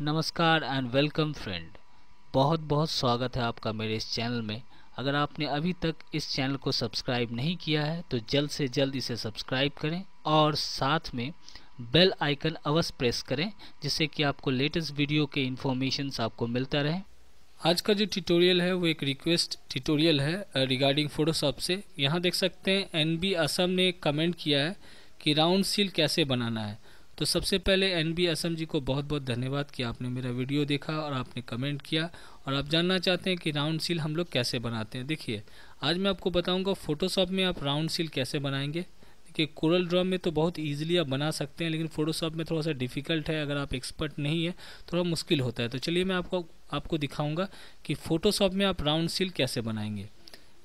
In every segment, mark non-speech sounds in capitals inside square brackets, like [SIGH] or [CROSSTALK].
नमस्कार and welcome friend बहुत बहुत स्वागत है आपका मेरे इस चैनल में अगर आपने अभी तक इस चैनल को सब्सक्राइब नहीं किया है तो जल्द से जल्द इसे सब्सक्राइब करें और साथ में बेल आइकन अवश्य प्रेस करें जिससे कि आपको लेटेस्ट वीडियो के इन्फॉर्मेशन आपको मिलता रहे आज का जो ट्यूटोरियल है वो एक रिक्वेस्ट ट्यूटोरियल है रिगार्डिंग फ़ोटोशॉप से यहाँ देख सकते हैं एन बी असम ने कमेंट किया है कि राउंड सील कैसे बनाना है तो सबसे पहले एन बी असम जी को बहुत बहुत धन्यवाद कि आपने मेरा वीडियो देखा और आपने कमेंट किया और आप जानना चाहते हैं कि राउंड सील हम लोग कैसे बनाते हैं देखिए आज मैं आपको बताऊंगा फोटोशॉप में आप राउंड सील कैसे बनाएंगे देखिए कोरल ड्रॉ में तो बहुत ईजिली आप बना सकते हैं लेकिन फोटोशॉप में थोड़ा सा डिफ़िकल्ट है अगर आप एक्सपर्ट नहीं है थोड़ा मुश्किल होता है तो चलिए मैं आपको आपको दिखाऊँगा कि फ़ोटोशॉप में आप राउंड सील कैसे बनाएंगे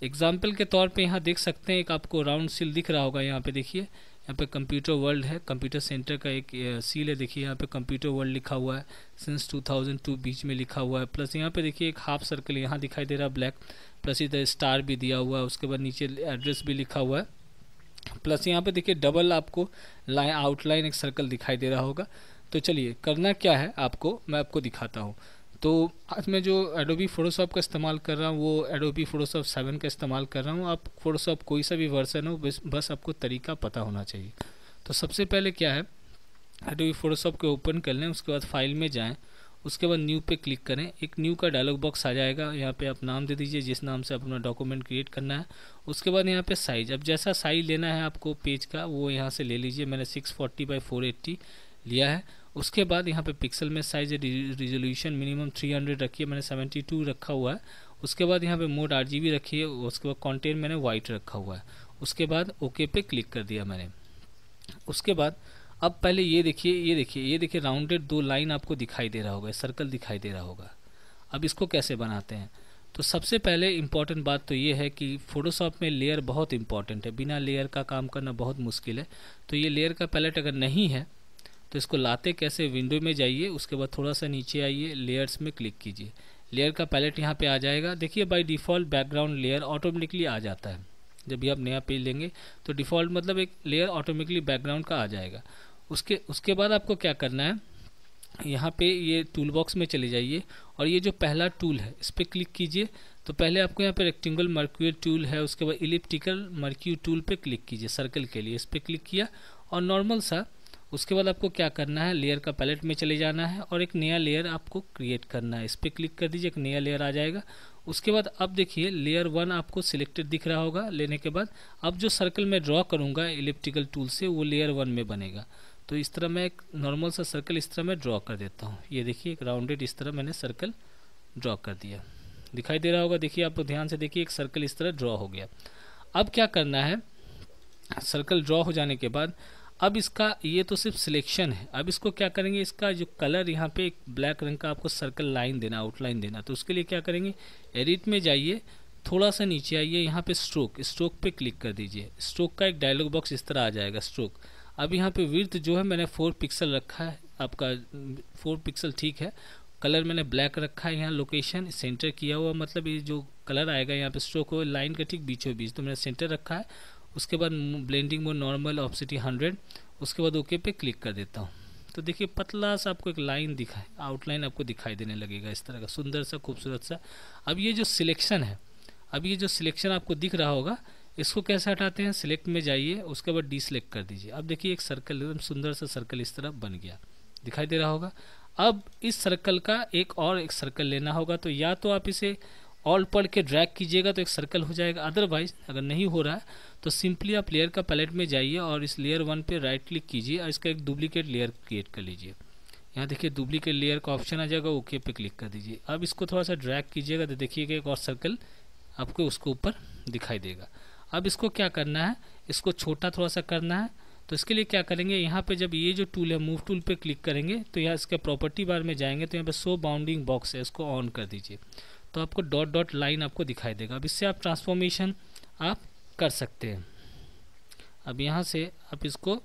एग्जाम्पल के तौर पर यहाँ देख सकते हैं एक आपको राउंड सील दिख रहा होगा यहाँ पर देखिए यहाँ पे कंप्यूटर वर्ल्ड है कंप्यूटर सेंटर का एक सील है देखिए यहाँ पे कंप्यूटर वर्ल्ड लिखा हुआ है सिंस 2002 बीच में लिखा हुआ है प्लस यहाँ पे देखिए एक हाफ सर्कल यहाँ दिखाई दे रहा है ब्लैक प्लस इधर स्टार भी दिया हुआ है उसके बाद नीचे एड्रेस भी लिखा हुआ है प्लस यहाँ पे देखिए डबल आपको लाइन आउटलाइन एक सर्कल दिखाई दे रहा होगा तो चलिए करना क्या है आपको मैं आपको दिखाता हूँ तो आज मैं जो एडोबी फ़ोटोशॉप का इस्तेमाल कर रहा हूँ वो एडोबी फ़ोटोशॉप सेवन का इस्तेमाल कर रहा हूँ आप फ़ोटोशॉप कोई सा भी वर्सन हो बस बस आपको तरीका पता होना चाहिए तो सबसे पहले क्या है एडोबी फ़ोटोशॉप को ओपन कर लें उसके बाद फाइल में जाएँ उसके बाद न्यू पे क्लिक करें एक न्यू का डायलॉग बॉक्स आ जाएगा यहाँ पे आप नाम दे दीजिए जिस नाम से अपना डॉक्यूमेंट क्रिएट करना है उसके बाद यहाँ पे साइज अब जैसा साइज लेना है आपको पेज का वो यहाँ से ले लीजिए मैंने six forty by four eighty लिया है उसके बाद यहाँ पे पिक्सल में साइज रिजोल्यूशन मिनिमम 300 रखिए मैंने 72 रखा हुआ है उसके बाद यहाँ पे मोड आर जी रखिए उसके बाद कॉन्टेन मैंने वाइट रखा हुआ है उसके बाद ओके पे क्लिक कर दिया मैंने उसके बाद अब पहले ये देखिए ये देखिए ये देखिए राउंडेड दो लाइन आपको दिखाई दे रहा होगा सर्कल दिखाई दे रहा होगा अब इसको कैसे बनाते हैं तो सबसे पहले इम्पॉर्टेंट बात तो ये है कि फ़ोटोशॉप में लेयर बहुत इम्पॉर्टेंट है बिना लेयर का काम करना बहुत मुश्किल है तो ये लेयर का पैलेट अगर नहीं है तो इसको लाते कैसे विंडो में जाइए उसके बाद थोड़ा सा नीचे आइए लेयर्स में क्लिक कीजिए लेयर का पैलेट यहाँ पे आ जाएगा देखिए by default background layer automatically आ जाता है जब भी आप नया पेज लेंगे तो डिफ़ॉल्ट मतलब एक लेयर ऑटोमेटिकली बैकग्राउंड का आ जाएगा उसके उसके बाद आपको क्या करना है यहाँ पे ये टूल बॉक्स में चले जाइए और ये जो पहला टूल है इस पर क्लिक कीजिए तो पहले आपको यहाँ पे रेक्टेंगल मर्क्यूर टूल है उसके बाद इलिप्टिकल मर्क्यू टूल पे क्लिक कीजिए सर्कल के लिए इस पर क्लिक किया और नॉर्मल सा उसके बाद आपको क्या करना है लेयर का पैलेट में चले जाना है और एक नया लेयर आपको क्रिएट करना है इस पर क्लिक कर दीजिए एक नया लेयर आ जाएगा उसके बाद अब देखिए लेयर वन आपको सिलेक्टेड दिख रहा होगा लेने के बाद अब जो सर्कल मैं ड्रॉ करूँगा इलेप्टिकल टूल से वो लेयर वन में बनेगा तो इस तरह मैं एक नॉर्मल सा सर्कल इस तरह मैं ड्रॉ कर देता हूँ ये देखिए एक राउंडेड इस तरह मैंने सर्कल ड्रॉ कर दिया दिखाई दे रहा होगा देखिए आप ध्यान से देखिए एक सर्कल इस तरह ड्रॉ हो गया अब क्या करना है सर्कल ड्रॉ हो जाने के बाद अब इसका ये तो सिर्फ सिलेक्शन है अब इसको क्या करेंगे इसका जो कलर यहाँ पे एक ब्लैक रंग का आपको सर्कल लाइन देना आउटलाइन देना तो उसके लिए क्या करेंगे एडिट में जाइए थोड़ा सा नीचे आइए यहाँ पे स्ट्रोक स्ट्रोक पे क्लिक कर दीजिए स्ट्रोक का एक डायलॉग बॉक्स इस तरह आ जाएगा स्ट्रोक अब यहाँ पे विर्थ जो है मैंने फोर पिक्सल रखा है आपका फोर पिक्सल ठीक है कलर मैंने ब्लैक रखा है यहाँ लोकेशन सेंटर किया हुआ मतलब ये जो कलर आएगा यहाँ पे स्ट्रोक हो लाइन का ठीक बीचों बीच तो मैंने सेंटर रखा है उसके बाद blending mode normal opacity hundred उसके बाद ओके पे क्लिक कर देता हूँ तो देखिए पतला सा आपको एक लाइन दिखा आउटलाइन आपको दिखाई देने लगेगा इस तरह का सुंदर सा खूबसूरत सा अब ये जो सिलेक्शन है अब ये जो सिलेक्शन आपको दिख रहा होगा इसको कैसे हटाते हैं सिलेक्ट में जाइए उसके बाद डिसलेक्ट कर दीजिए अब देखिए एक सर्कल एकदम सुंदर सा सर्कल इस तरह बन गया दिखाई दे रहा होगा अब इस सर्कल का एक और एक सर्कल लेना होगा तो या तो आप इसे ऑल पढ़ के ड्रैग कीजिएगा तो एक सर्कल हो जाएगा अदरवाइज अगर नहीं हो रहा है तो सिंपली आप लेयर का पैलेट में जाइए और इस लेयर वन पे राइट क्लिक कीजिए और इसका एक डुप्लीकेट लेयर क्रिएट कर लीजिए यहाँ देखिए डुप्लीकेट लेयर का ऑप्शन आ जाएगा ओके पे क्लिक कर दीजिए अब इसको थोड़ा सा ड्रैग कीजिएगा तो देखिएगा एक और सर्कल आपको उसके ऊपर दिखाई देगा अब इसको क्या करना है इसको छोटा थोड़ा सा करना है तो इसके लिए क्या करेंगे यहाँ पे जब ये जो टूल है मूव टूल पे क्लिक करेंगे तो यहाँ इसके प्रॉपर्टी बार में जाएंगे तो यहाँ पे सो बाउंडिंग बॉक्स है इसको ऑन कर दीजिए तो आपको डॉट डॉट लाइन आपको दिखाई देगा अब इससे आप ट्रांसफॉर्मेशन आप कर सकते हैं अब यहाँ से आप इसको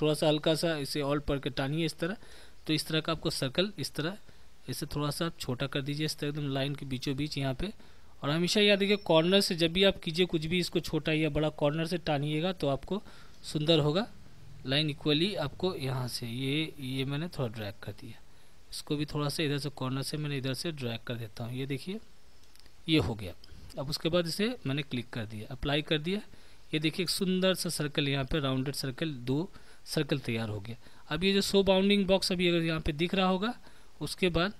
थोड़ा सा हल्का सा इसे ऑल पर के टानिए इस तरह तो इस तरह का आपको सर्कल इस तरह इसे थोड़ा सा आप छोटा कर दीजिए इस तरह एकदम लाइन के बीचों बीच यहाँ पे और हमेशा याद रखिए कॉर्नर से जब भी आप कीजिए कुछ भी इसको छोटा या बड़ा कॉर्नर से टानिएगा तो आपको सुंदर होगा लाइन इक्वली आपको यहाँ से ये ये मैंने थोड़ा ड्रैग कर दिया इसको भी थोड़ा सा इधर से कॉर्नर से मैंने इधर से ड्रैग कर देता हूँ ये देखिए ये हो गया अब उसके बाद इसे मैंने क्लिक कर दिया अप्लाई कर दिया ये देखिए एक सुंदर सा सर्कल यहाँ पे राउंडेड सर्कल दो सर्कल तैयार हो गया अब ये जो सो बाउंडिंग बॉक्स अभी अगर यहाँ पे दिख रहा होगा उसके बाद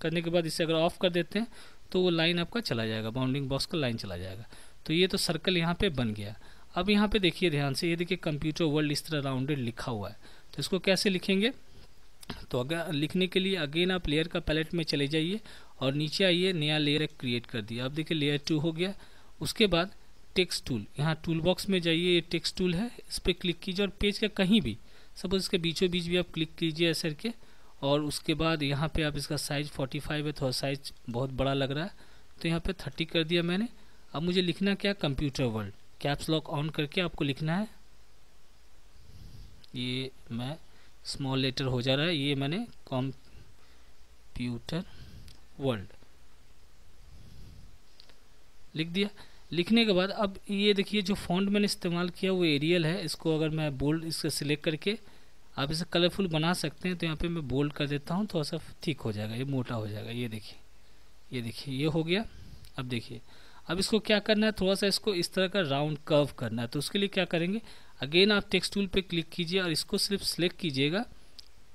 करने के बाद इसे अगर ऑफ कर देते हैं तो वो लाइन आपका चला जाएगा बाउंडिंग बॉक्स का लाइन चला जाएगा तो ये तो सर्कल यहाँ पर बन गया अब यहाँ पर देखिए ध्यान से ये देखिए कंप्यूटर वर्ल्ड इस तरह राउंडेड लिखा हुआ है तो इसको कैसे लिखेंगे तो अगर लिखने के लिए अगेन आप लेयर का पैलेट में चले जाइए और नीचे आइए नया लेयर क्रिएट कर दिया आप देखिए लेयर टू हो गया उसके बाद टेक्स्ट टूल यहाँ टूल बॉक्स में जाइए ये टेक्स्ट टूल है इस पर क्लिक कीजिए और पेज का कहीं भी सपोज इसके बीचों बीच भी आप क्लिक कीजिए ऐसे करके और उसके बाद यहाँ पे आप इसका साइज़ 45 है थोड़ा तो साइज़ बहुत बड़ा लग रहा है तो यहाँ पे 30 कर दिया मैंने अब मुझे लिखना क्या computer world caps lock on करके आपको लिखना है ये मैं स्मॉल लेटर हो जा रहा है ये मैंने कॉम्प्यूटर वर्ल्ड लिख दिया लिखने के बाद अब ये देखिए जो फॉन्ट मैंने इस्तेमाल किया वो एरियल है इसको अगर मैं बोल्ड इसको सिलेक्ट करके आप इसे कलरफुल बना सकते हैं तो यहाँ पे मैं बोल्ड कर देता हूँ थोड़ा सा ठीक हो जाएगा ये मोटा हो जाएगा ये देखिए ये देखिए ये हो गया अब देखिए अब इसको क्या करना है थोड़ा सा इसको इस तरह का राउंड कर्व करना है तो उसके लिए क्या करेंगे अगेन आप टेक्स्ट टूल पे क्लिक कीजिए और इसको सिर्फ सेलेक्ट कीजिएगा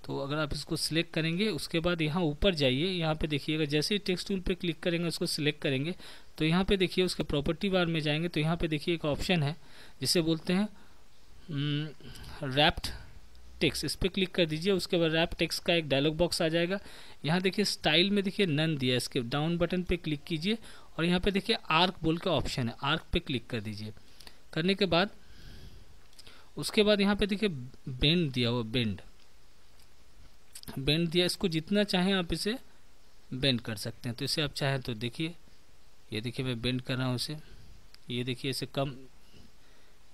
तो अगर आप इसको सिलेक्ट करेंगे उसके बाद यहाँ ऊपर जाइए यहाँ पे देखिएगा जैसे ही टेक्स्ट टूल पे क्लिक करेंगे उसको सिलेक्ट करेंगे तो यहाँ पे देखिए उसके प्रॉपर्टी बार में जाएंगे तो यहाँ पे देखिए एक ऑप्शन है जिसे बोलते हैं रैप्ड हम्म, टेक्स इस पर क्लिक कर दीजिए उसके बाद रैप टेक्स का एक डायलॉग बॉक्स आ जाएगा यहाँ देखिए स्टाइल में देखिए नन दिया इसके डाउन बटन पर क्लिक कीजिए और यहाँ पर देखिए आर्क बोल के ऑप्शन है आर्क पर क्लिक कर दीजिए करने के बाद उसके बाद यहाँ पे देखिए बेंड दिया हुआ बेंड बेंड दिया इसको जितना चाहें आप इसे बेंड कर सकते हैं तो इसे आप चाहें तो देखिए ये देखिए मैं बेंड कर रहा हूँ इसे ये देखिए इसे कम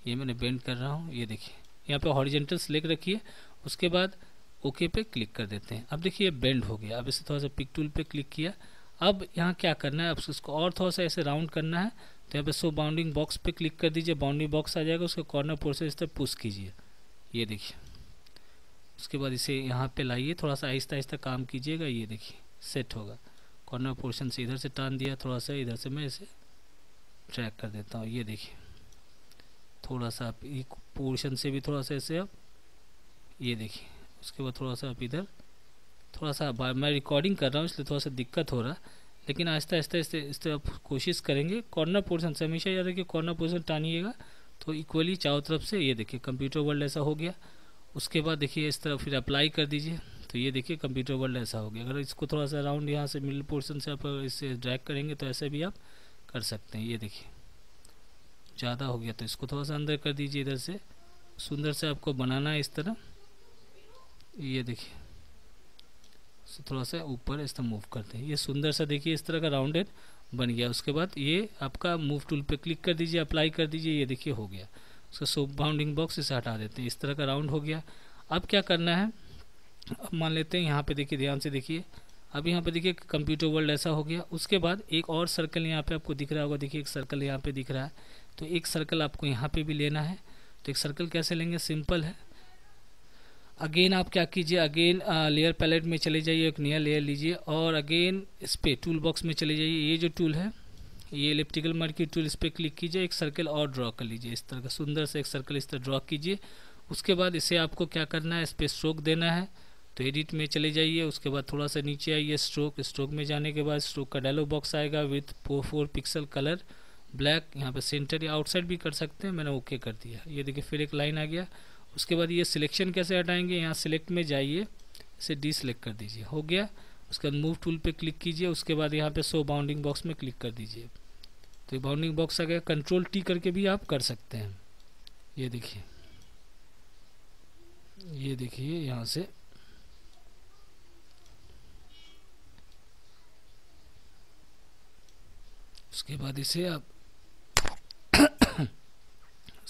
ये मैंने बेंड कर रहा हूँ ये देखिए यहाँ पे हॉरिजेंटल सेलेक्ट रखिए उसके बाद ओके पे क्लिक कर देते हैं अब देखिए बेंड हो गया अब इसे थोड़ा सा पिक टूल पे क्लिक किया अब यहाँ क्या करना है अब इसको और थोड़ा सा ऐसे राउंड करना है तो यहाँ पे सो बाउंडिंग बॉक्स पे क्लिक कर दीजिए बाउंडिंग बॉक्स आ जाएगा उसका कॉर्नर पोर्सन इस तरह पुश कीजिए ये देखिए उसके बाद इसे यहाँ पे लाइए थोड़ा सा आहिस्ता आहिस्ता काम कीजिएगा ये देखिए सेट होगा कॉर्नर पोर्शन से इधर से टान दिया थोड़ा सा इधर से मैं इसे ट्रैक कर देता हूँ ये देखिए थोड़ा सा आप एक पोर्शन से भी थोड़ा सा ऐसे आप ये देखिए उसके बाद थोड़ा सा आप इधर थोड़ा सा मैं रिकॉर्डिंग कर रहा हूँ इसलिए थोड़ा सा दिक्कत हो रहा है लेकिन आहिस्ता आहिस्ता इस तरह आप कोशिश करेंगे कॉर्नर पोर्सन से हमेशा याद रखिए कॉर्नर पोर्सन टानिएगा तो इक्वली चारों तरफ से ये देखिए कंप्यूटर वर्ल्ड ऐसा हो गया उसके बाद देखिए इस तरह फिर अप्लाई कर दीजिए तो ये देखिए कंप्यूटर वर्ल्ड ऐसा हो गया अगर इसको थोड़ा सा राउंड यहाँ से मिडिल पोर्सन से आप इसे ड्रैक करेंगे तो ऐसे भी आप कर सकते हैं ये देखिए ज़्यादा हो गया तो इसको थोड़ा सा अंदर कर दीजिए इधर से सुंदर से आपको बनाना है इस तरह ये देखिए तो थोड़ा सा ऊपर इस तरह मूव करते हैं ये सुंदर सा देखिए इस तरह का राउंडेड बन गया उसके बाद ये आपका मूव टूल पे क्लिक कर दीजिए अप्लाई कर दीजिए ये देखिए हो गया उसका सोप बाउंडिंग बॉक्स इसे हटा देते हैं इस तरह का राउंड हो गया अब क्या करना है अब मान लेते हैं यहाँ पे देखिए ध्यान से देखिए अब यहाँ पे देखिए कंप्यूटर वर्ल्ड ऐसा हो गया उसके बाद एक और सर्कल यहाँ पे आपको दिख रहा होगा देखिए एक सर्कल यहाँ पे दिख रहा है तो एक सर्कल आपको यहाँ पे भी लेना है तो एक सर्कल कैसे लेंगे सिंपल है अगेन आप क्या कीजिए अगेन लेयर पैलेट में चले जाइए एक नया लेयर लीजिए और अगेन इस पर टूल बॉक्स में चले जाइए ये जो टूल है ये इलेप्टिकल मर्की टूल इस पर क्लिक कीजिए एक सर्कल और ड्रॉ कर लीजिए इस तरह का सुंदर से एक सर्कल इस तरह ड्रॉ कीजिए उसके बाद इसे आपको क्या करना है इस पर स्ट्रोक देना है तो एडिट में चले जाइए उसके बाद थोड़ा सा नीचे आइए स्ट्रोक स्ट्रोक में जाने के बाद स्ट्रोक का डायलॉग बॉक्स आएगा with four pixel colour black यहाँ पर सेंटर या आउटसाइड भी कर सकते हैं मैंने ओके कर दिया ये देखिए फिर एक लाइन आ गया उसके बाद ये सिलेक्शन कैसे हटाएंगे यहाँ सिलेक्ट में जाइए इसे डी कर दीजिए हो गया उसके बाद मूव टूल पे क्लिक कीजिए उसके बाद यहाँ पे सो बाउंडिंग बॉक्स में क्लिक कर दीजिए तो ये बाउंडिंग बॉक्स आ गया कंट्रोल टी करके भी आप कर सकते हैं ये देखिए ये देखिए यहाँ से उसके बाद इसे आप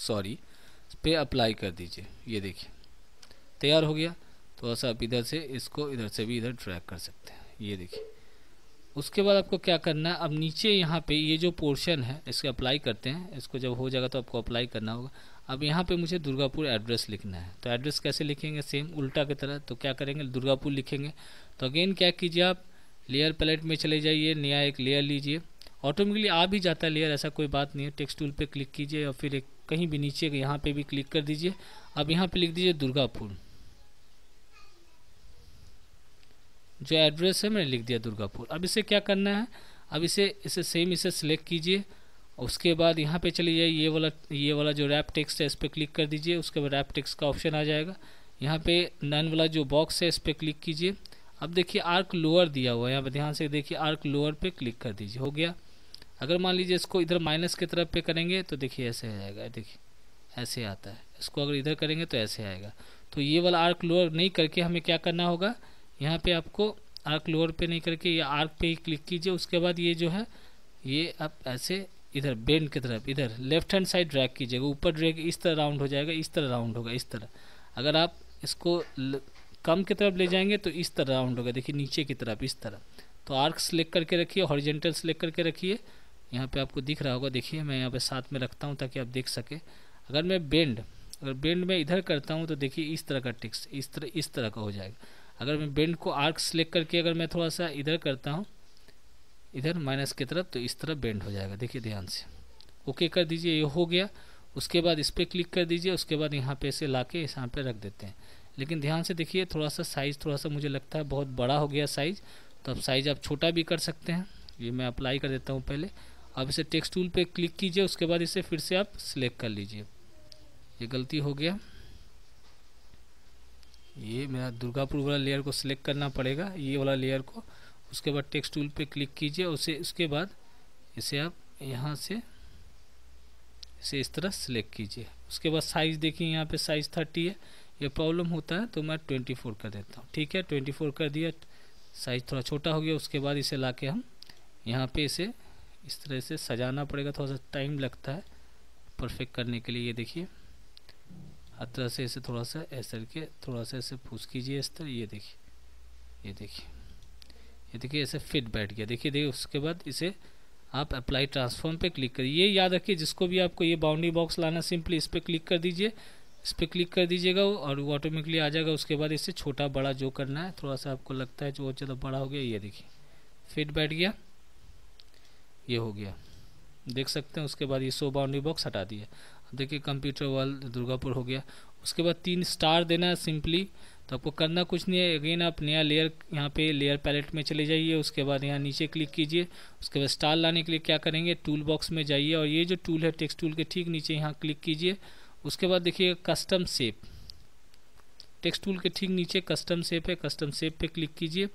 सॉरी [COUGHS] इस पर अप्लाई कर दीजिए ये देखिए तैयार हो गया तो ऐसा आप इधर से इसको इधर से भी इधर ट्रैक कर सकते हैं ये देखिए उसके बाद आपको क्या करना है अब नीचे यहाँ पे ये जो पोर्शन है इसको अप्लाई करते हैं इसको जब हो जाएगा तो आपको अप्लाई करना होगा अब यहाँ पे मुझे दुर्गापुर एड्रेस लिखना है तो एड्रेस कैसे लिखेंगे सेम उल्टा की तरह तो क्या करेंगे दुर्गापुर लिखेंगे तो अगेन क्या कीजिए आप लेयर पैलेट में चले जाइए नया एक लेयर लीजिए ऑटोमेटिकली आ भी जाता है लेयर ऐसा कोई बात नहीं है टेक्स्ट टूल पे क्लिक कीजिए और फिर एक कहीं भी नीचे यहाँ पे भी क्लिक कर दीजिए अब यहाँ पे लिख दीजिए दुर्गापुर जो एड्रेस है मैंने लिख दिया दुर्गापुर अब इसे क्या करना है अब इसे इसे सेम इसे सिलेक्ट कीजिए उसके बाद यहाँ पे चले जाइए ये वाला ये वाला जो रैप टेक्स्ट है इस पर क्लिक कर दीजिए उसके बाद रैप टेक्स्ट का ऑप्शन आ जाएगा यहाँ पे नन वाला जो बॉक्स है इस पर क्लिक कीजिए अब देखिए आर्क लोअर दिया हुआ है यहाँ पे ध्यान से देखिए आर्क लोअर पे क्लिक कर दीजिए हो गया अगर मान लीजिए इसको इधर माइनस की तरफ पे करेंगे तो देखिए ऐसे आ जाएगा देखिए ऐसे आता है इसको अगर इधर करेंगे तो ऐसे आएगा तो ये वाला आर्क लोअर नहीं करके हमें क्या करना होगा यहाँ पे आपको आर्क लोअर पे नहीं करके ये आर्क पे ही क्लिक कीजिए उसके बाद ये जो है ये आप ऐसे इधर बेंड की तरफ इधर लेफ्ट हैंड साइड ड्रैग कीजिएगा ऊपर ड्रैग इस तरह राउंड हो जाएगा इस तरह राउंड होगा इस तरह अगर आप इसको कम की तरफ ले जाएंगे तो इस तरह राउंड होगा देखिए नीचे की तरफ इस तरह तो आर्क सेलेक्ट करके रखिए हॉरिजेंटल सेलेक्ट करके रखिए यहाँ पे आपको दिख रहा होगा देखिए मैं यहाँ पे साथ में रखता हूँ ताकि आप देख सके अगर मैं बेंड अगर बेंड में इधर करता हूँ तो देखिए इस तरह का टिक्स इस तरह इस तरह का हो जाएगा अगर मैं बेंड को आर्क सेलेक्ट करके अगर मैं थोड़ा सा इधर करता हूँ इधर माइनस की तरफ तो इस तरह बेंड हो जाएगा देखिए ध्यान से ओके कर दीजिए ये हो गया उसके बाद इस पर क्लिक कर दीजिए उसके बाद यहाँ पे इसे ला के यहाँ पर रख देते हैं लेकिन ध्यान से देखिए थोड़ा सा साइज़ थोड़ा सा मुझे लगता है बहुत बड़ा हो गया साइज़ तो अब साइज़ आप छोटा भी कर सकते हैं ये मैं अप्लाई कर देता हूँ पहले अब इसे टेक्स्ट टूल पे क्लिक कीजिए उसके बाद इसे फिर से आप सिलेक्ट कर लीजिए ये गलती हो गया ये मेरा दुर्गापुर वाला लेयर को सिलेक्ट करना पड़ेगा ये वाला लेयर को उसके बाद टेक्स्ट टूल पे क्लिक कीजिए उसे उसके बाद इसे आप यहाँ से इसे इस तरह सेलेक्ट कीजिए उसके बाद साइज़ देखिए यहाँ पे साइज़ थर्टी है ये प्रॉब्लम होता है तो मैं ट्वेंटी फोर कर देता हूँ ठीक है ट्वेंटी फोर कर दिया साइज़ थोड़ा छोटा हो गया उसके बाद इसे ला के हम यहाँ पे इसे इस तरह से सजाना पड़ेगा थोड़ा सा टाइम लगता है परफेक्ट करने के लिए ये देखिए हर तरह से इसे थोड़ा सा ऐसे करके थोड़ा सा ऐसे फूस कीजिए इस तरह ये देखिए ये देखिए ये देखिए ऐसे फिट बैठ गया देखिए देखिए उसके बाद इसे आप अप्लाई ट्रांसफॉर्म पे क्लिक करिए ये याद रखिए जिसको भी आपको ये बाउंड्री बॉक्स लाना सिंपली इस पर क्लिक कर दीजिए इस पर क्लिक कर दीजिएगा और वो ऑटोमेटिकली आ जाएगा उसके बाद इसे छोटा बड़ा जो करना है थोड़ा सा आपको लगता है जो ज़्यादा बड़ा हो गया ये देखिए फिट बैठ गया ये हो गया देख सकते हैं उसके बाद ये सो बाउंड्री बॉक्स हटा दिया देखिए कंप्यूटर वॉल दुर्गापुर हो गया उसके बाद तीन स्टार देना है सिंपली तो आपको करना कुछ नहीं है अगेन आप नया लेयर यहाँ पे लेयर पैलेट में चले जाइए उसके बाद यहाँ नीचे क्लिक कीजिए उसके बाद स्टार लाने के लिए क्या करेंगे टूल बॉक्स में जाइए और ये जो टूल है टेक्स टूल के ठीक नीचे यहाँ क्लिक कीजिए उसके बाद देखिए कस्टम सेप टेक्स टूल के ठीक नीचे कस्टम सेप है कस्टम सेप पर क्लिक कीजिए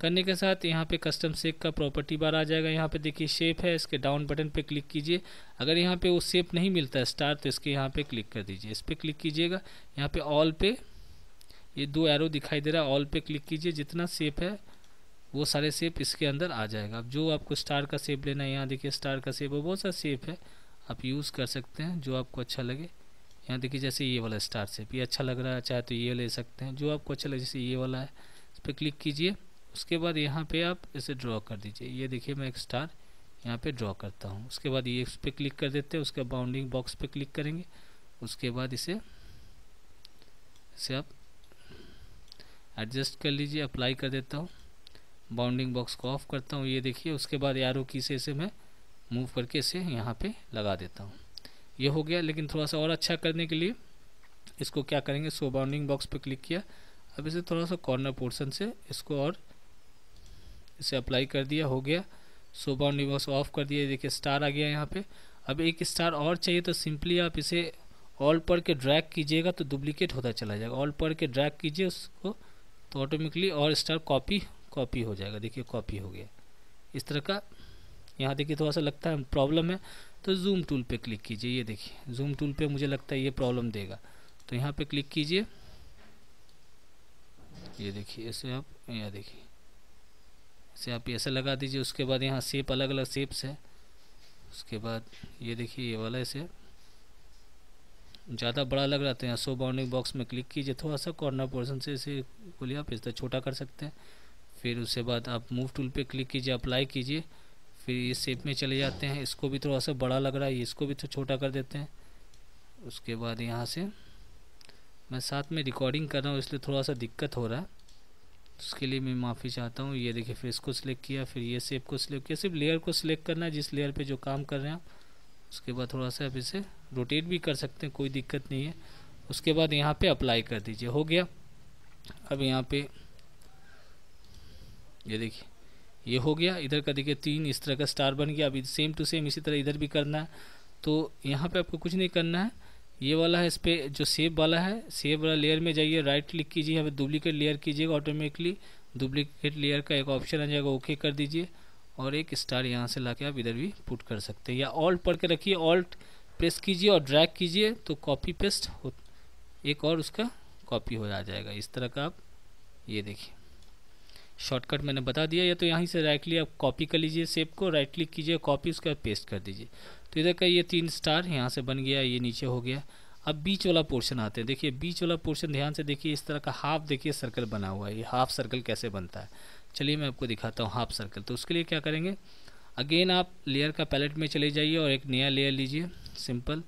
करने के साथ यहाँ पे कस्टम सेप का प्रॉपर्टी बार आ जाएगा यहाँ पे देखिए शेप है इसके डाउन बटन पे क्लिक कीजिए अगर यहाँ पे वो शेप नहीं मिलता है स्टार तो इसके यहाँ पे क्लिक कर दीजिए इस पर क्लिक कीजिएगा यहाँ पे ऑल पे ये दो एरो दिखाई दे रहा है ऑल पे क्लिक कीजिए जितना सेप है वो सारे सेप इसके अंदर आ जाएगा अब जो आपको स्टार का सेप लेना है यहाँ देखिए स्टार का सेप है बहुत सारा सेप है आप यूज़ कर सकते हैं जो आपको अच्छा लगे यहाँ देखिए जैसे ये वाला स्टार सेप ये अच्छा लग रहा है चाहे तो ये ले सकते हैं जो आपको अच्छा लगे जैसे ये वाला है इस पर क्लिक कीजिए उसके बाद यहाँ पे आप इसे ड्रॉ कर दीजिए ये देखिए मैं एक स्टार यहाँ पे ड्रॉ करता हूँ उसके बाद ये इस पर क्लिक कर देते हैं उसके बाउंडिंग बॉक्स पे क्लिक करेंगे उसके बाद इसे इसे आप एडजस्ट कर लीजिए अप्लाई कर देता हूँ बाउंडिंग बॉक्स को ऑफ करता हूँ ये देखिए उसके बाद यारो की से इसे मैं मूव करके इसे यहाँ पर लगा देता हूँ ये हो गया लेकिन थोड़ा सा और अच्छा करने के लिए इसको क्या करेंगे सो बाउंडिंग बॉक्स पर क्लिक किया अब इसे थोड़ा सा कॉर्नर पोर्शन से इसको और इसे अप्लाई कर दिया हो गया सो बाउंड रिवर्स ऑफ कर दिया देखिए स्टार आ गया यहाँ पे अब एक स्टार और चाहिए तो सिंपली आप इसे ऑल पर के ड्रैग कीजिएगा तो डुप्लीकेट होता चला जाएगा ऑल पर के ड्रैग कीजिए उसको तो ऑटोमेटिकली और स्टार कॉपी कॉपी हो जाएगा देखिए कॉपी हो गया इस तरह का यहाँ देखिए थोड़ा सा लगता है प्रॉब्लम है तो जूम टूल पे क्लिक कीजिए ये देखिए जूम टूल पे मुझे लगता है ये प्रॉब्लम देगा तो यहाँ पे क्लिक कीजिए ये देखिए ऐसे आप यहाँ देखिए से आप ऐसे लगा दीजिए उसके बाद यहाँ सेप अलग अलग सेप्स है उसके बाद ये देखिए ये वाला ऐसे ज़्यादा बड़ा लग रहा था यहाँ सो बाउंडिंग बॉक्स में क्लिक कीजिए थोड़ा सा कॉर्नर पोर्सन से इसे खोलिए आप इसका छोटा कर सकते हैं फिर उसके बाद आप मूव टूल पे क्लिक कीजिए अप्लाई कीजिए फिर इस शेप में चले जाते हैं इसको भी थोड़ा सा बड़ा लग रहा है इसको भी तो छोटा कर देते हैं उसके बाद यहाँ से मैं साथ में रिकॉर्डिंग कर रहा हूँ इसलिए थोड़ा सा दिक्कत हो रहा है उसके लिए मैं माफ़ी चाहता हूँ ये देखिए फेस को सिलेक्ट किया फिर ये सेप को सिलेक्ट किया सिर्फ लेयर को सिलेक्ट करना है जिस लेयर पे जो काम कर रहे हैं उसके बाद थोड़ा सा आप इसे रोटेट भी कर सकते हैं कोई दिक्कत नहीं है उसके बाद यहाँ पे अप्लाई कर दीजिए हो गया अब यहाँ पे ये देखिए ये हो गया इधर का देखिए तीन इस तरह का स्टार बन गया अभी सेम टू सेम इसी तरह इधर भी करना है तो यहाँ पर आपको कुछ नहीं करना है ये वाला है इस पर जो सेव वाला है सेव वाला लेयर में जाइए राइट क्लिक कीजिए यहाँ पे डुप्लीकेट लेयर कीजिएगा ऑटोमेटिकली डुप्लीकेट लेयर का एक ऑप्शन आ जाएगा ओके कर दीजिए और एक स्टार यहाँ से ला के आप इधर भी पुट कर सकते हैं या ऑल्ट पढ़ के रखिए ऑल्ट प्रेस कीजिए और ड्रैक कीजिए तो कॉपी पेस्ट हो एक और उसका कॉपी हो जाएगा इस तरह का आप ये देखिए शॉर्टकट मैंने बता दिया या तो यहीं से राइट क्लिक आप कॉपी कर लीजिए सेप को राइट क्लिक कीजिए कॉपी उसका पेस्ट कर दीजिए तो इधर का ये तीन स्टार यहाँ से बन गया ये नीचे हो गया अब बीच वाला पोर्शन आते हैं देखिए बीच वाला पोर्शन ध्यान से देखिए इस तरह का हाफ देखिए सर्कल बना हुआ है ये हाफ सर्कल कैसे बनता है चलिए मैं आपको दिखाता हूँ हाफ सर्कल तो उसके लिए क्या करेंगे अगेन आप लेयर का पैलेट में चले जाइए और एक नया लेयर लीजिए सिंपल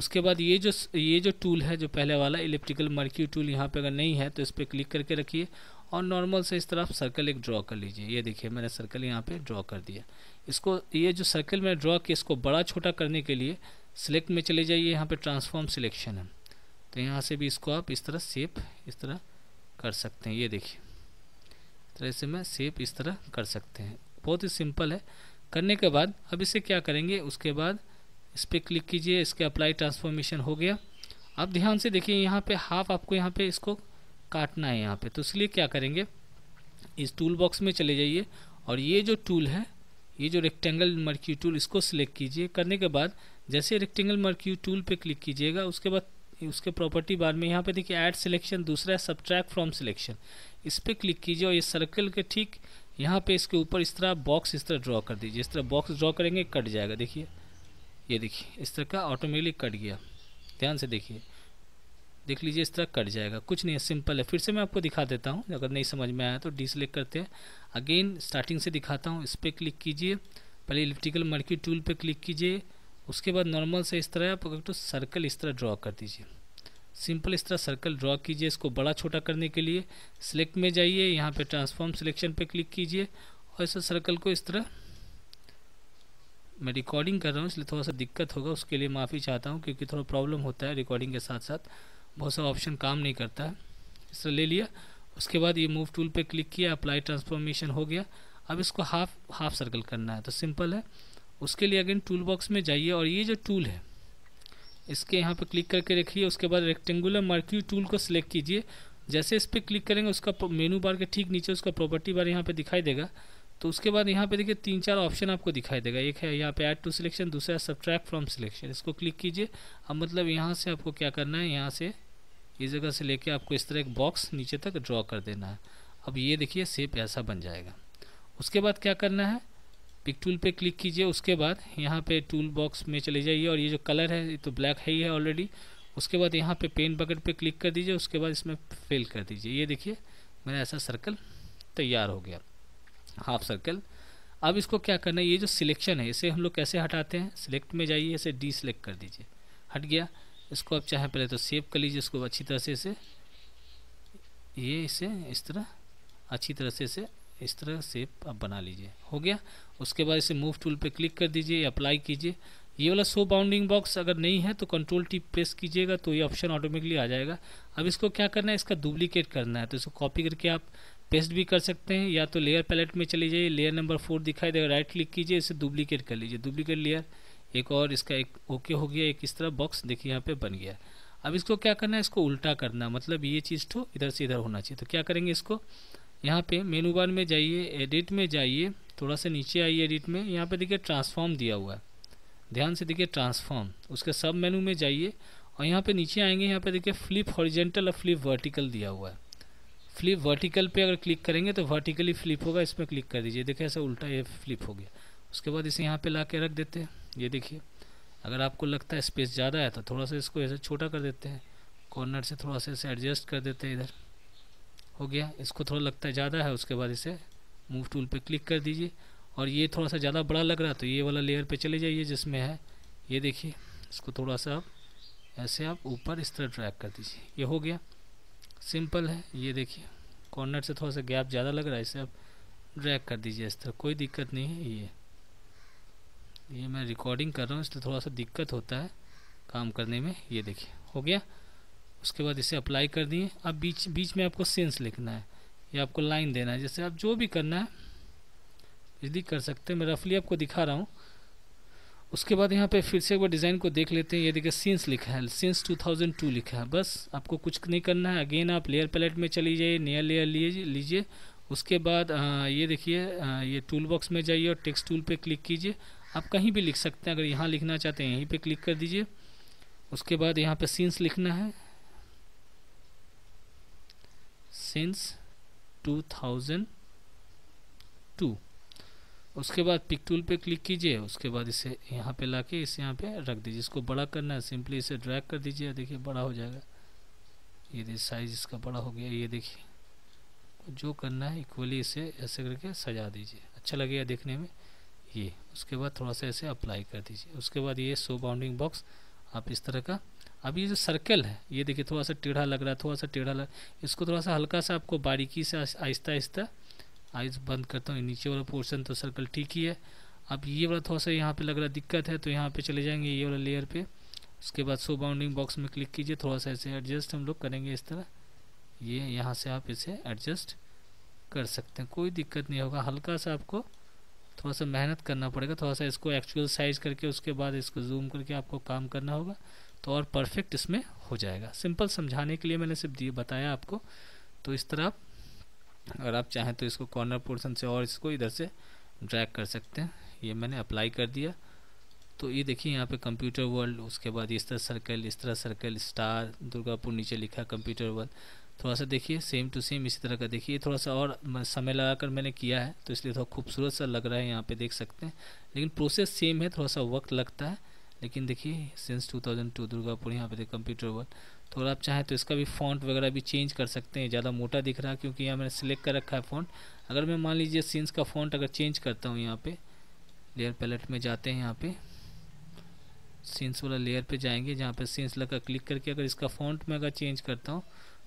उसके बाद ये जो ये जो टूल है जो पहले वाला इलेक्ट्रिकल मर्क्यू टूल यहाँ पर अगर नहीं है तो इस पर क्लिक करके रखिए और नॉर्मल से इस तरह सर्कल एक ड्रॉ कर लीजिए ये देखिए मैंने सर्कल यहाँ पर ड्रॉ कर दिया इसको ये जो सर्कल में ड्रॉ किया इसको बड़ा छोटा करने के लिए सिलेक्ट में चले जाइए यहाँ पे ट्रांसफॉर्म सिलेक्शन है तो यहाँ से भी इसको आप इस तरह सेप इस तरह कर सकते हैं ये देखिए इस तरह से मैं सेप इस तरह कर सकते हैं बहुत ही सिंपल है करने के बाद अब इसे क्या करेंगे उसके बाद इस पर क्लिक कीजिए इसके अप्लाई ट्रांसफॉर्मेशन हो गया अब ध्यान से देखिए यहाँ पे हाफ आपको यहाँ पे इसको काटना है यहाँ पे तो इसलिए क्या करेंगे इस टूल बॉक्स में चले जाइए और ये जो टूल है ये जो रेक्टेंगल मर्क्यू टूल इसको सिलेक्ट कीजिए करने के बाद जैसे रेक्टेंगल मर्क्यू टूल पे क्लिक कीजिएगा उसके बाद उसके प्रॉपर्टी बार में यहाँ पे देखिए ऐड सिलेक्शन दूसरा है सब्ट्रैक्ट फ्रॉम सिलेक्शन इस पर क्लिक कीजिए और ये सर्कल के ठीक यहाँ पे इसके ऊपर इस तरह बॉक्स इस तरह ड्रॉ कर दीजिए इस तरह बॉक्स ड्रॉ करेंगे कट जाएगा देखिए ये देखिए इस तरह का ऑटोमेटिक कट गया ध्यान से देखिए देख लीजिए इस तरह कट जाएगा कुछ नहीं है सिंपल है फिर से मैं आपको दिखा देता हूँ अगर नहीं समझ में आया तो डी सेलेक्ट करते हैं अगेन स्टार्टिंग से दिखाता हूँ इस पर क्लिक कीजिए पहले इलेक्ट्रिकल मर्की टूल पर क्लिक कीजिए उसके बाद नॉर्मल से इस तरह आप अगर तो सर्कल इस तरह ड्रॉ कर दीजिए सिंपल इस तरह सर्कल ड्रॉ कीजिए इसको बड़ा छोटा करने के लिए सिलेक्ट में जाइए यहाँ पे ट्रांसफॉर्म सिलेक्शन पे क्लिक कीजिए और इस सर्कल को इस तरह मैं रिकॉर्डिंग कर रहा हूँ इसलिए थोड़ा सा दिक्कत होगा उसके लिए माफ़ी चाहता हूँ क्योंकि थोड़ा प्रॉब्लम होता है रिकॉर्डिंग के साथ साथ बहुत सा ऑप्शन काम नहीं करता है इससे ले लिया उसके बाद ये मूव टूल पे क्लिक किया अप्लाई ट्रांसफॉर्मेशन हो गया अब इसको हाफ हाफ सर्कल करना है तो सिंपल है उसके लिए अगेन टूल बॉक्स में जाइए और ये जो टूल है इसके यहाँ पर क्लिक करके रखिए उसके बाद रेक्टेंगुलर मार्क्यू टूल को सिलेक्ट कीजिए जैसे इस पर क्लिक करेंगे उसका मेनू बार के ठीक नीचे उसका प्रॉपर्टी बार यहाँ पर दिखाई देगा तो उसके बाद यहाँ पे देखिए तीन चार ऑप्शन आपको दिखाई देगा एक है यहाँ पे ऐड टू सिलेक्शन दूसरा है सब्ट्रैक्ट फ्रॉम सिलेक्शन इसको क्लिक कीजिए अब मतलब यहाँ से आपको क्या करना है यहाँ से इस जगह से लेके आपको इस तरह एक बॉक्स नीचे तक ड्रॉ कर देना है अब ये देखिए सेप ऐसा बन जाएगा उसके बाद क्या करना है पिक टूल पर क्लिक कीजिए उसके बाद यहाँ पर टूल बॉक्स में चले जाइए और ये जो कलर है ये तो ब्लैक है ही है ऑलरेडी उसके बाद यहाँ पर पेन बकेट पर क्लिक कर दीजिए उसके बाद इसमें फिल कर दीजिए ये देखिए मेरा ऐसा सर्कल तैयार हो गया हाफ सर्कल अब इसको क्या करना है ये जो सिलेक्शन है इसे हम लोग कैसे हटाते हैं सिलेक्ट में जाइए इसे डी सिलेक्ट कर दीजिए हट गया इसको आप चाहे पहले तो सेव कर लीजिए इसको अच्छी तरह से इसे ये इसे इस तरह अच्छी तरह से इसे इस तरह सेप आप बना लीजिए हो गया उसके बाद इसे मूव टूल पे क्लिक कर दीजिए अप्लाई कीजिए ये वाला सो बाउंडिंग बॉक्स अगर नहीं है तो कंट्रोल टी प्रेस कीजिएगा तो ये ऑप्शन ऑटोमेटिकली आ जाएगा अब इसको क्या करना है इसका डुप्लीकेट करना है तो इसको कॉपी करके आप पेस्ट भी कर सकते हैं या तो लेयर पैलेट में चले जाइए लेयर नंबर फोर दिखाई देगा राइट क्लिक कीजिए इसे डुप्लीकेट कर लीजिए डुप्लीकेट लेयर एक और इसका एक ओके हो गया एक इस तरह बॉक्स देखिए यहाँ पे बन गया अब इसको क्या करना है इसको उल्टा करना मतलब ये चीज़ तो इधर से इधर होना चाहिए तो क्या करेंगे इसको यहाँ पे मेनू बार में जाइए एडिट में जाइए थोड़ा सा नीचे आइए एडिट में यहाँ पे देखिए ट्रांसफॉर्म दिया हुआ है ध्यान से देखिए ट्रांसफॉर्म उसके सब मेनू में जाइए और यहाँ पे नीचे आएंगे यहाँ पे देखिए फ्लिप हॉरिजेंटल और फ्लिप वर्टिकल दिया हुआ है फ्लिप वर्टिकल पे अगर क्लिक करेंगे तो वर्टिकली फ्लिप होगा इस पर क्लिक कर दीजिए देखिए ऐसा उल्टा ये फ्लिप हो गया उसके बाद इसे यहाँ पे ला के रख देते हैं ये देखिए अगर आपको लगता है स्पेस ज़्यादा है तो थोड़ा सा इसको ऐसे छोटा कर देते हैं कॉर्नर से थोड़ा सा ऐसे एडजस्ट कर देते हैं इधर हो गया इसको थोड़ा लगता है ज़्यादा है उसके बाद इसे मूव टूल पर क्लिक कर दीजिए और ये थोड़ा सा ज़्यादा बड़ा लग रहा है तो ये वाला लेयर पर चले जाइए जिसमें है ये देखिए इसको थोड़ा सा आप ऐसे आप ऊपर इस तरह ट्रैक कर दीजिए ये हो गया सिंपल है ये देखिए कॉर्नर से थोड़ा सा गैप ज़्यादा लग रहा है इसे आप ड्रैग कर दीजिए इस तरह कोई दिक्कत नहीं है ये ये मैं रिकॉर्डिंग कर रहा हूँ इसलिए थोड़ा सा दिक्कत होता है काम करने में ये देखिए हो गया उसके बाद इसे अप्लाई कर दिए अब बीच बीच में आपको सेंस लिखना है या आपको लाइन देना है जैसे आप जो भी करना है यदि कर सकते हैं मैं रफली आपको दिखा रहा हूँ उसके बाद यहाँ पे फिर से एक बार डिज़ाइन को देख लेते हैं ये देखिए सीन्स लिखा है सीन्स 2002 लिखा है बस आपको कुछ नहीं करना है अगेन आप लेयर पैलेट में चली जाइए नया लेयर लीजिए उसके बाद आ, ये देखिए ये टूल बॉक्स में जाइए और टेक्स्ट टूल पे क्लिक कीजिए आप कहीं भी लिख सकते हैं अगर यहाँ लिखना चाहते हैं यहीं पर क्लिक कर दीजिए उसके बाद यहाँ पर सीन्स लिखना है सीन्स टू उसके बाद पिक टूल पे क्लिक कीजिए उसके बाद इसे यहाँ पे लाके इसे यहाँ पे रख दीजिए इसको बड़ा करना है सिंपली इसे ड्रैग कर दीजिए देखिए बड़ा हो जाएगा ये देखिए साइज़ इसका बड़ा हो गया ये देखिए जो करना है इक्वली इसे ऐसे करके सजा दीजिए अच्छा लगेगा देखने में ये उसके बाद थोड़ा सा ऐसे अप्लाई कर दीजिए उसके बाद ये सो बाउंडिंग बॉक्स आप इस तरह का अब ये जो सर्कल है ये देखिए थोड़ा सा टेढ़ा लग रहा है थोड़ा सा टेढ़ा लग इसको थोड़ा सा हल्का सा आपको बारीकी से आहिस्ता आहिस्ता आइज़ बंद करता हूँ नीचे वाला पोर्शन तो सर्कल ठीक ही है अब ये वाला थोड़ा सा यहाँ पे लग रहा दिक्कत है तो यहाँ पे चले जाएंगे ये वाला लेयर पे उसके बाद सो बाउंडिंग बॉक्स में क्लिक कीजिए थोड़ा सा ऐसे एडजस्ट हम लोग करेंगे इस तरह ये यहाँ से आप इसे एडजस्ट कर सकते हैं कोई दिक्कत नहीं होगा हल्का सा आपको थोड़ा सा मेहनत करना पड़ेगा थोड़ा सा इसको एक्चुअल साइज करके उसके बाद इसको जूम करके आपको काम करना होगा तो और परफेक्ट इसमें हो जाएगा सिंपल समझाने के लिए मैंने सिर्फ दिए बताया आपको तो इस तरह आप और आप चाहें तो इसको कॉर्नर पोर्शन से और इसको इधर से ड्रैग कर सकते हैं ये मैंने अप्लाई कर दिया तो ये देखिए यहाँ पे कंप्यूटर वर्ल्ड उसके बाद इस तरह सर्कल इस तरह सर्कल स्टार दुर्गापुर नीचे लिखा कंप्यूटर वर्ल्ड थोड़ा सा देखिए सेम टू सेम इसी तरह का देखिए थोड़ा सा और समय लगा कर मैंने किया है तो इसलिए थोड़ा खूबसूरत सा लग रहा है यहाँ पे देख सकते हैं लेकिन प्रोसेस सेम है थोड़ा सा वक्त लगता है लेकिन देखिए सिंस टू दुर्गापुर यहाँ पे कंप्यूटर वर्ल्ड तो अगर आप चाहें तो इसका भी फॉन्ट वगैरह भी चेंज कर सकते हैं ज़्यादा मोटा दिख रहा है क्योंकि यहाँ मैंने सिलेक्ट कर रखा है फ़ॉन्ट अगर मैं मान लीजिए सीन्स का फॉन्ट अगर चेंज करता हूँ यहाँ पे लेयर पैलेट में जाते हैं यहाँ पे सीन्स वाला लेयर पे जाएंगे जहाँ पे सीन्स लगा क्लिक करके अगर इसका फॉन्ट में अगर चेंज करता हूँ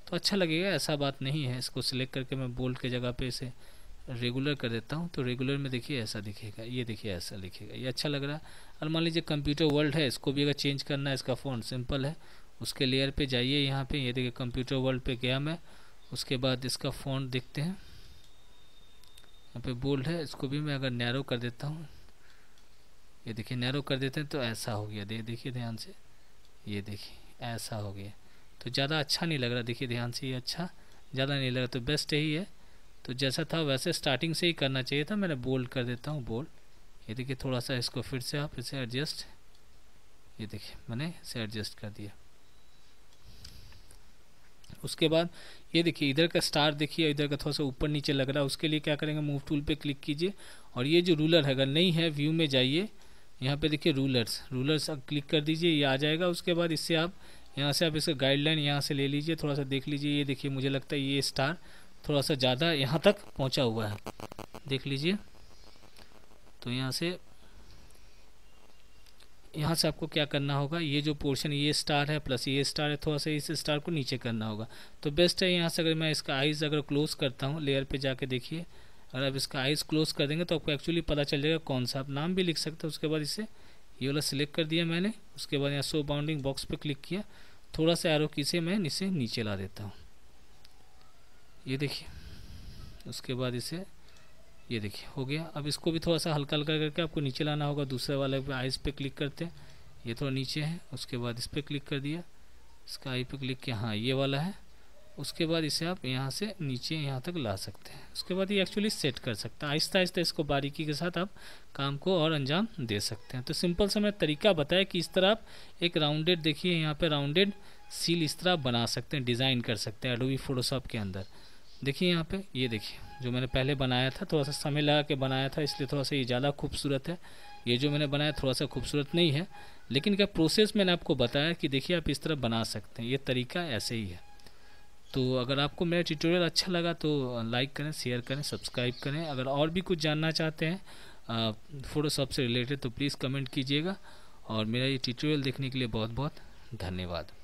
तो अच्छा लगेगा ऐसा बात नहीं है इसको सिलेक्ट करके मैं बोल्ड के जगह पे इसे रेगुलर कर देता हूँ तो रेगुलर में देखिए ऐसा दिखेगा ये देखिए ऐसा दिखेगा ये अच्छा लग रहा है और मान लीजिए कंप्यूटर वर्ल्ड है इसको भी अगर चेंज करना है इसका फ़ॉन्ट सिंपल है उसके लेयर पे जाइए यहाँ पे ये देखिए कंप्यूटर वर्ल्ड पे गया मैं उसके बाद इसका फ़ॉन्ट देखते हैं यहाँ पे बोल्ड है इसको भी मैं अगर नैरो कर देता हूँ ये देखिए नैरो कर देते हैं तो ऐसा हो गया देखिए ध्यान से ये देखिए ऐसा हो गया तो ज़्यादा अच्छा नहीं लग रहा देखिए ध्यान से ये अच्छा ज़्यादा नहीं लग रहा तो बेस्ट यही है तो जैसा था वैसे स्टार्टिंग से ही करना चाहिए था मैंने बोल्ड कर देता हूँ बोल्ड ये देखिए थोड़ा सा इसको फिर से आप इसे एडजस्ट ये देखिए मैंने इसे एडजस्ट कर दिया उसके बाद ये देखिए इधर का स्टार देखिए इधर का थोड़ा सा ऊपर नीचे लग रहा है उसके लिए क्या करेंगे मूव टूल पे क्लिक कीजिए और ये जो रूलर है अगर नहीं है व्यू में जाइए यहाँ पे देखिए रूलर्स रूलर्स अब क्लिक कर दीजिए ये आ जाएगा उसके बाद इससे आप यहाँ से आप इसका गाइडलाइन यहाँ से ले लीजिए थोड़ा सा देख लीजिए ये देखिए मुझे लगता है ये स्टार थोड़ा सा ज़्यादा यहाँ तक पहुँचा हुआ है देख लीजिए तो यहाँ से यहाँ से आपको क्या करना होगा ये जो पोर्शन ये स्टार है प्लस ये स्टार है थोड़ा सा इस स्टार को नीचे करना होगा तो बेस्ट है यहाँ से अगर मैं इसका आइज़ अगर क्लोज़ करता हूँ लेयर पे जाके देखिए अगर आप इसका आइज़ क्लोज़ कर देंगे तो आपको एक्चुअली पता चल जाएगा कौन सा आप नाम भी लिख सकते हैं उसके बाद इसे ये वाला सिलेक्ट कर दिया मैंने उसके बाद यहाँ सो बाउंडिंग बॉक्स पर क्लिक किया थोड़ा सा एरो की से मैं इसे नीचे ला देता हूँ ये देखिए उसके बाद इसे ये देखिए हो गया अब इसको भी थोड़ा सा हल्का हल्का करके आपको नीचे लाना होगा दूसरे वाले पे आइज़ पे क्लिक करते हैं ये थोड़ा नीचे है उसके बाद इस पर क्लिक कर दिया इसका आई पे क्लिक किया हाँ ये वाला है उसके बाद इसे आप यहाँ से नीचे यहाँ तक ला सकते हैं उसके बाद ये एक्चुअली सेट कर सकते हैं आहिस्ता आहिस्ता इसको बारीकी के साथ आप काम को और अंजाम दे सकते हैं तो सिंपल सा मैं तरीका बताया कि इस तरह आप एक राउंडेड देखिए यहाँ पर राउंडेड सील इस तरह बना सकते हैं डिज़ाइन कर सकते हैं एडोवी फोटोशॉप के अंदर देखिए यहाँ पे ये देखिए जो मैंने पहले बनाया था थोड़ा सा समय लगा के बनाया था इसलिए थोड़ा सा ये ज़्यादा खूबसूरत है ये जो मैंने बनाया थोड़ा सा खूबसूरत नहीं है लेकिन क्या प्रोसेस मैंने आपको बताया कि देखिए आप इस तरह बना सकते हैं ये तरीका ऐसे ही है तो अगर आपको मेरा ट्यूटोरियल अच्छा लगा तो लाइक करें शेयर करें सब्सक्राइब करें अगर और भी कुछ जानना चाहते हैं फ़ोटोशॉप से रिलेटेड तो प्लीज़ कमेंट कीजिएगा और मेरा ये ट्यूटोरियल देखने के लिए बहुत बहुत धन्यवाद